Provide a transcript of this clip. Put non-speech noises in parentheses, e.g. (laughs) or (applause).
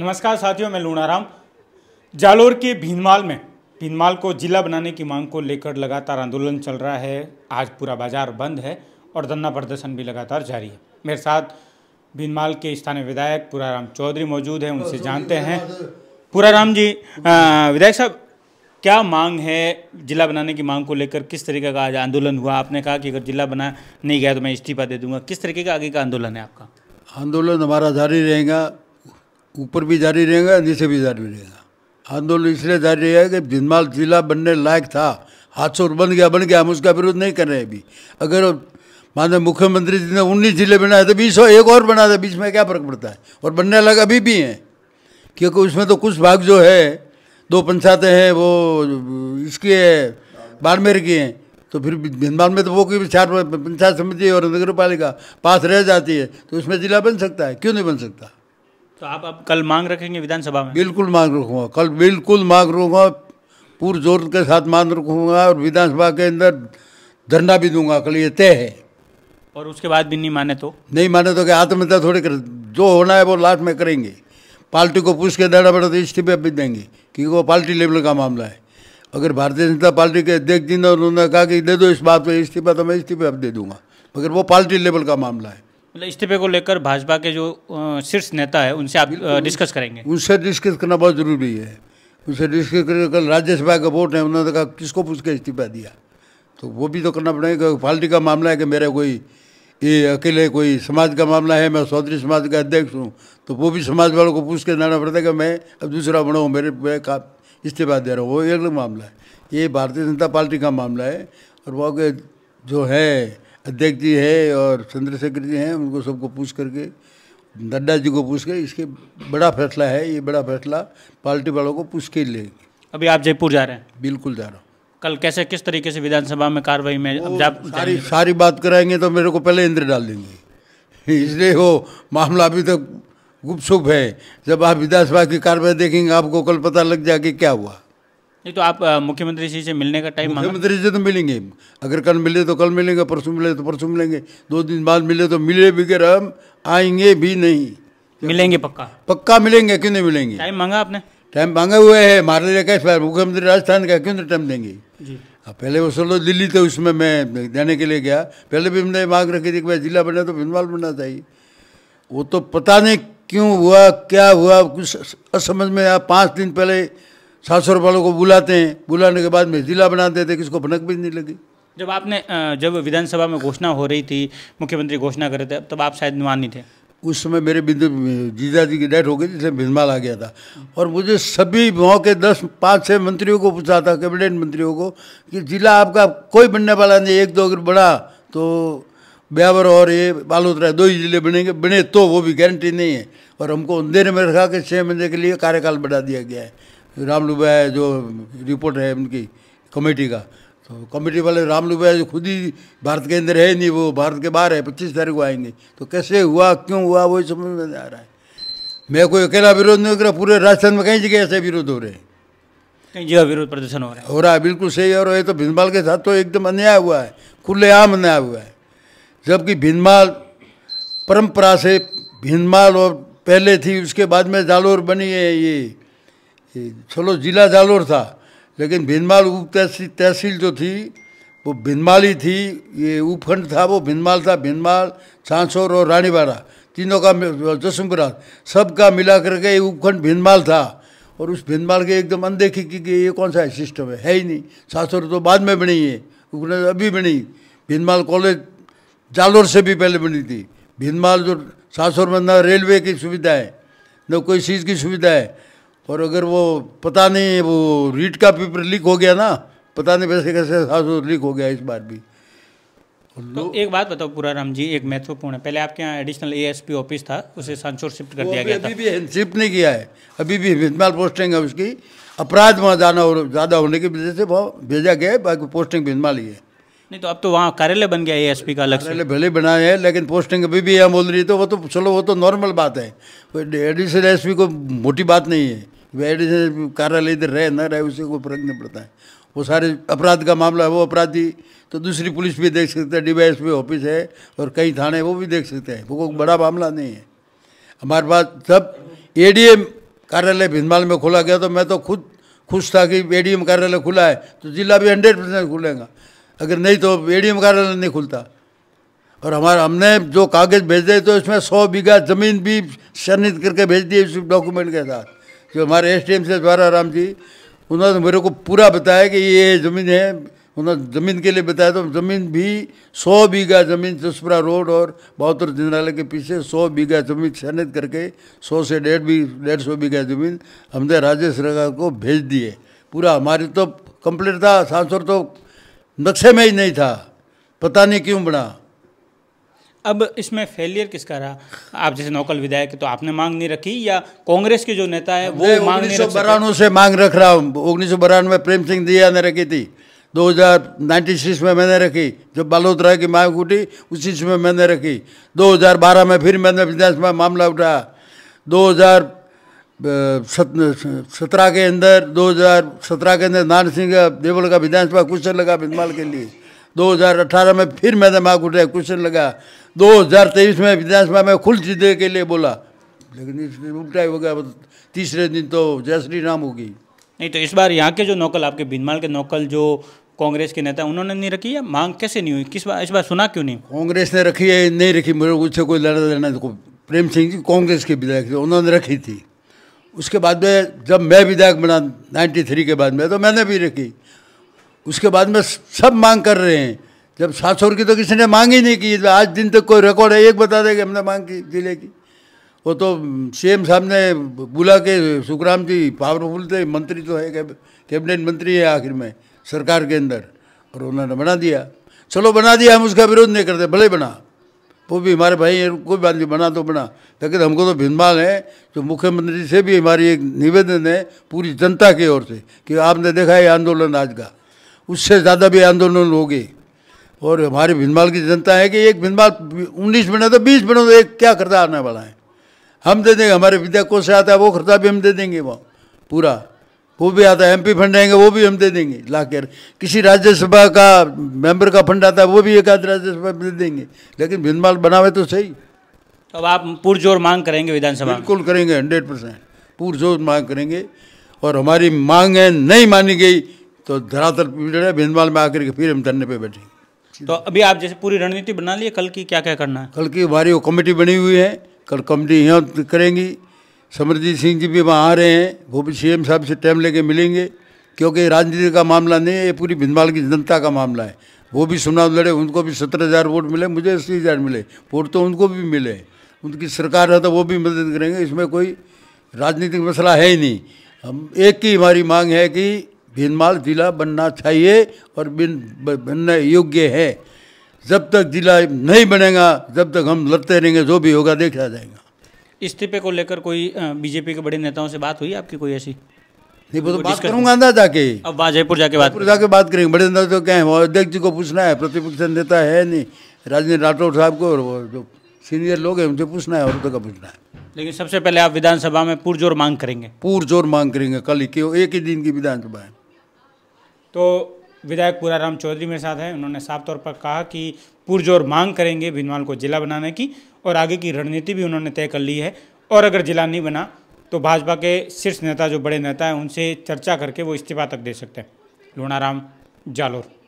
नमस्कार साथियों मैं लूणाराम जालोर के भीनमाल में भीनमाल को जिला बनाने की मांग को लेकर लगातार आंदोलन चल रहा है आज पूरा बाजार बंद है और धरना प्रदर्शन भी लगातार जारी है मेरे साथ भीनमाल के स्थानीय विधायक पुराराम चौधरी मौजूद हैं उनसे जानते हैं पुराराम जी विधायक साहब क्या मांग है जिला बनाने की मांग को लेकर किस तरीके का आज आंदोलन हुआ आपने कहा कि अगर जिला बना नहीं गया तो मैं इस्तीफा दे दूंगा किस तरीके का आगे का आंदोलन है आपका आंदोलन हमारा जारी रहेगा ऊपर भी जारी रहेगा नीचे भी जारी रहेगा आंदोलन इसलिए जारी रहेगा कि भिंडमाल जिला बनने लायक था हाथ बन गया बन गया हम उसका विरोध नहीं कर रहे अभी अगर माननीय मुख्यमंत्री जी ने उन्नीस जिले बनाए थे बीस एक और बना था बीच में क्या फर्क पड़ता है और बनने लायक अभी भी हैं क्योंकि उसमें तो कुछ भाग जो है दो पंचायतें हैं वो इसके बाड़मेर की हैं तो फिर भिंदवाल में तो वो कोई चार पंचायत समिति और नगर पालिका पास रह जाती है तो उसमें जिला बन सकता है क्यों नहीं बन सकता तो आप अब कल मांग रखेंगे विधानसभा में बिल्कुल मांग रखूँगा कल बिल्कुल मांग रखूंगा पूर जोर के साथ मांग रखूँगा और विधानसभा के अंदर धरना भी दूंगा कल ये तय है और उसके बाद भी नहीं माने तो नहीं माने तो क्या आत्महत्या थोड़ी कर जो होना है वो लास्ट में करेंगे पार्टी को पूछ के डाटा बड़ा तो इस्तीफे भी देंगे क्योंकि वो पार्टी लेवल का मामला है अगर भारतीय जनता पार्टी के अध्यक्ष जी ने उन्होंने कहा कि दे दो इस बात पर इस्तीफा तो मैं इस्तीफे अब दे दूंगा मगर वो पार्टी लेवल का मामला है मतलब इस्तीफे को लेकर भाजपा के जो शीर्ष नेता है उनसे आप डिस्कस करेंगे उनसे डिस्कस करना बहुत ज़रूरी है उनसे डिस्कस करके कल राज्यसभा का वोट है उन्होंने कहा किसको पूछ के इस्तीफा दिया तो वो भी तो करना पड़ेगा पार्टी का मामला है कि मेरा कोई ये अकेले कोई समाज का मामला है मैं चौधरी समाज का अध्यक्ष हूँ तो वो भी समाज वालों को पूछ के जाना पड़ता है कि मैं अब दूसरा बनाऊँ मेरे का इस्तीफा दे रहा हूँ वो एक मामला है ये भारतीय जनता पार्टी का मामला है और वो जो है अध्यक्ष जी है और चंद्रशेखर जी हैं उनको सबको पूछ करके नड्डा जी को पूछ के इसके बड़ा फैसला है ये बड़ा फैसला पार्टी वालों को पूछ के लेंगे अभी आप जयपुर जा रहे हैं बिल्कुल जा रहा हूँ कल कैसे किस तरीके से विधानसभा में कार्रवाई में अब जा, सारी सारी बात कराएंगे तो मेरे को पहले इंद्र डाल देंगे (laughs) इसलिए वो मामला अभी तक गुपसुप है जब आप विधानसभा की कार्रवाई देखेंगे आपको कल पता लग जाएगी क्या हुआ नहीं तो आप मुख्यमंत्री जी से मिलने का टाइम मुख्यमंत्री से तो मिलेंगे अगर कल मिले तो कल मिलेंगे परसों मिले तो परसों मिलेंगे दो दिन बाद मिले तो मिले बगैर हम आएंगे भी नहीं मिलेंगे पक्का पक्का मिलेंगे क्यों नहीं मिलेंगे टाइम मांगा आपने टाइम मांगे हुए है हमारे लिए कैसे मुख्यमंत्री राजस्थान का क्यों नहीं टाइम देंगे अब पहले वो सोलो दिल्ली थे तो उसमें मैं देने के लिए गया पहले भी हमने मांग रखी थी कि भाई जिला बना तो भिनवाल बनना चाहिए वो तो पता नहीं क्यों हुआ क्या हुआ कुछ असमझ में आया पाँच दिन पहले सात सौ वालों को बुलाते हैं बुलाने के बाद में जिला बना देते किसको भनक भी नहीं लगी जब आपने जब विधानसभा में घोषणा हो रही थी मुख्यमंत्री घोषणा कर रहे थे तब आप शायद मानी नहीं थे उस समय मेरे बिंदु जीजा जी की डेथ हो गई जिससे भिजमाल आ गया था और मुझे सभी गाँव के दस पाँच छः मंत्रियों को पूछा था कैबिनेट मंत्रियों को कि जिला आपका कोई बनने वाला नहीं एक दो अगर बढ़ा तो ब्यावर और ये बालोतरा दो ही जिले बनेंगे बने तो वो भी गारंटी नहीं है और हमको अंधेरे में रखा कि छः महीने के लिए कार्यकाल बढ़ा दिया गया है राम लुबा जो रिपोर्ट है उनकी कमेटी का तो कमेटी वाले राम लुबा जो खुद ही भारत के अंदर है नहीं वो भारत के बाहर है पच्चीस तारीख को आएंगे तो कैसे हुआ क्यों हुआ वही समझ में आ रहा है मैं कोई अकेला विरोध नहीं कर पूरे राजस्थान में कई जगह ऐसे विरोध हो रहे हैं कई जगह विरोध प्रदर्शन हो रहा है हो रहा है बिल्कुल सही और ये तो भीनमाल के साथ तो एकदम अन्याय हुआ है खुलेआम अन्याय हुआ है जबकि भीनमाल परंपरा से भीनमाल और पहले थी उसके बाद में जालोर बनी है ये चलो ज़िला जालोर था लेकिन भिनमाल उप तहसील तहसील जो थी वो भिनमाली थी ये उपखंड था वो भिनमाल था भिनमाल छांसोर और रानीवाड़ा तीनों का जसमपुरा सब का मिला करके ये उपखंड भिनमाल था और उस भिनमाल के एकदम अनदेखी की कि ये कौन सा है सिस्टम है है ही नहीं छांसोर तो बाद में बनी है उपखंड अभी बनी भिनमाल कॉलेज जालोर से भी पहले बनी थी भिनमाल जो सासोर में न रेलवे की सुविधा है न कोई चीज़ की सुविधा है और अगर वो पता नहीं वो रीट का पेपर लीक हो गया ना पता नहीं वैसे कैसे लीक हो गया इस बार भी तो एक बात बताओ पूरा राम जी एक महत्वपूर्ण है पहले आपके यहाँ एडिशनल एएसपी ऑफिस था उसे सांचोर शिफ्ट कर दिया गया अभी था। भी शिफ्ट नहीं किया है अभी भी हिजमाल पोस्टिंग है उसकी अपराध वहाँ जाना और ज़्यादा होने की वजह से वहाँ भेजा गया है बाकी पोस्टिंग हिजमाल ही है नहीं तो अब तो वहाँ कार्यालय बन गया ए एस का अलग कार्यालय भले बनाए हैं लेकिन पोस्टिंग अभी भी यहाँ बोल रही है तो वो तो चलो वो तो नॉर्मल बात है एडिशनल एस को मोटी बात नहीं है वह एडिशनल कार्यालय इधर रहे ना रहे उसे कोई फर्क नहीं पड़ता है वो सारे अपराध का मामला है वो अपराधी तो दूसरी पुलिस भी देख सकते हैं D Y S P office है और कई थाने वो भी देख सकते हैं वो कोई बड़ा मामला नहीं है हमारे पास जब ए डी एम कार्यालय भिंदमाल में खोला गया तो मैं तो खुद खुश था कि ए डी एम कार्यालय खुला है तो जिला भी हंड्रेड परसेंट खुलेगा अगर नहीं तो ए डी एम कार्यालय नहीं खुलता और हमारा हमने जो कागज़ भेज दिए तो इसमें सौ बीघा ज़मीन भी सन्निहित करके भेज दिए इस डॉक्यूमेंट के साथ कि हमारे एस डी एम से द्वारा राम जी उन्होंने मेरे को पूरा बताया कि ये ज़मीन है उन्होंने ज़मीन के लिए बताया तो ज़मीन भी सौ बीघा ज़मीन चसपुरा रोड और बहत्तर जिंदाले के पीछे सौ बीघा ज़मीन चयनित करके सौ से डेढ़ भी डेढ़ सौ बीघा ज़मीन हमने राज्य सरकार को भेज दिए पूरा हमारी तो कंप्लीट था सांसर तो नक्शे में ही नहीं था पता नहीं क्यों बना अब इसमें फेलियर किसका रहा आप जैसे नौकल विधायक तो आपने मांग नहीं रखी या कांग्रेस के जो नेता है वो मांग सौ बरानवे से मांग रख रहा हूँ उन्नीस सौ बरानवे प्रेम सिंह दिया ने रखी थी 2096 में मैंने रखी जब बालोतरा की मांग उठी उसी में मैंने रखी 2012 में फिर मैंने विधानसभा में मामला उठाया दो सत्रह के अंदर 2017 के अंदर नान सिंह देवल का विधानसभा कुछ लगा बिंदमाल के लिए 2018 में फिर मैंने दिमाग उठाया क्वेश्चन लगा 2023 में विधानसभा में खुल जीतने के लिए बोला लेकिन उल्टा हो गया तीसरे दिन तो जय श्री राम होगी नहीं तो इस बार यहाँ के जो नौकल आपके भीनमाल के नौकल जो कांग्रेस के नेता उन्होंने नहीं रखी है मांग कैसे नहीं हुई किस बार इस बार सुना क्यों नहीं कांग्रेस ने रखी है नहीं रखी मेरे उससे कोई लड़ा लेना देखो प्रेम सिंह जी कांग्रेस के विधायक थे उन्होंने रखी थी उसके बाद में जब मैं विधायक बना 93 के बाद में तो मैंने भी रखी उसके बाद में सब मांग कर रहे हैं जब सात सौ की तो किसी ने मांग ही नहीं की तो आज दिन तक तो कोई रिकॉर्ड है एक बता देगा हमने मांग की जिले की वो तो सीएम साहब ने बुला के सुखराम जी पावरफुल थे मंत्री तो है कैबिनेट मंत्री है आखिर में सरकार के अंदर और उन्होंने बना दिया चलो बना दिया हम उसका विरोध नहीं करते भले बना वो भी हमारे भाई हैं कोई बात नहीं बना तो बना लेकिन हमको तो भिनभाग है तो मुख्यमंत्री से भी हमारी एक निवेदन है पूरी जनता की ओर से कि आपने देखा है आंदोलन आज का उससे ज़्यादा भी आंदोलन हो गए और हमारे भिंदमाल की जनता है कि एक भिंदमाल उन्नीस बने तो बीस बने तो एक क्या खर्चा आने वाला है हम दे देंगे हमारे विद्या से आता है वो खर्चा भी हम दे देंगे वो पूरा वो भी आता है एमपी फंड आएंगे वो भी हम दे देंगे ला कर किसी राज्यसभा का मेंबर का फंड आता है वो भी एक आध राज्यसभा दे देंगे लेकिन भिनमाल बनावे तो सही अब आप पुरजोर मांग करेंगे विधानसभा बिल्कुल करेंगे हंड्रेड परसेंट पुरजोर मांग करेंगे और हमारी मांग है नहीं मानी गई तो धरातल पीड़े भिंदवाल में आकर के फिर हम धरने पे बैठे तो अभी आप जैसे पूरी रणनीति बना लिए कल की क्या क्या करना है कल की हमारी वो कमेटी बनी हुई है कल कमेटी यहाँ करेंगी समरजीत सिंह जी भी वहाँ आ रहे हैं वो भी सी साहब से टाइम लेके मिलेंगे क्योंकि राजनीति का मामला नहीं है ये पूरी भिंदवाल की जनता का मामला है वो भी चुनाव लड़े उनको भी सत्रह हज़ार वोट मिले मुझे अस्सी हज़ार मिले वोट तो उनको भी मिले उनकी सरकार है तो वो भी मदद करेंगे इसमें कोई राजनीतिक मसला है ही नहीं हम एक की हमारी मांग है कि भीनमाल ज़िला बनना चाहिए और बिन बनने योग्य है जब तक ज़िला नहीं बनेगा जब तक हम लड़ते रहेंगे जो भी होगा देखा जाएगा इस्तीफे को लेकर कोई बीजेपी के बड़े नेताओं से बात हुई आपकी कोई ऐसी नहीं वो तो बात करूंगा ना जाके अब जयपुर जाके बात जाके बात करेंगे बड़े नेता तो क्या है अध्यक्ष जी को पूछना है प्रतिपक्ष नेता है नहीं राजेंद्र राठौर साहब को और जो सीनियर लोग हैं उनसे पूछना है औरतों का पूछना है लेकिन सबसे पहले आप विधानसभा में पुरजोर मांग करेंगे पुरजोर मांग करेंगे कल ही क्यों एक ही दिन की विधानसभा है तो विधायक पूराराम चौधरी मेरे साथ हैं उन्होंने साफ तौर पर कहा कि पुरजोर मांग करेंगे भिनवाल को जिला बनाने की और आगे की रणनीति भी उन्होंने तय कर ली है और अगर जिला नहीं बना तो भाजपा के शीर्ष नेता जो बड़े नेता हैं उनसे चर्चा करके वो इस्तीफा तक दे सकते हैं लूणाराम जालोर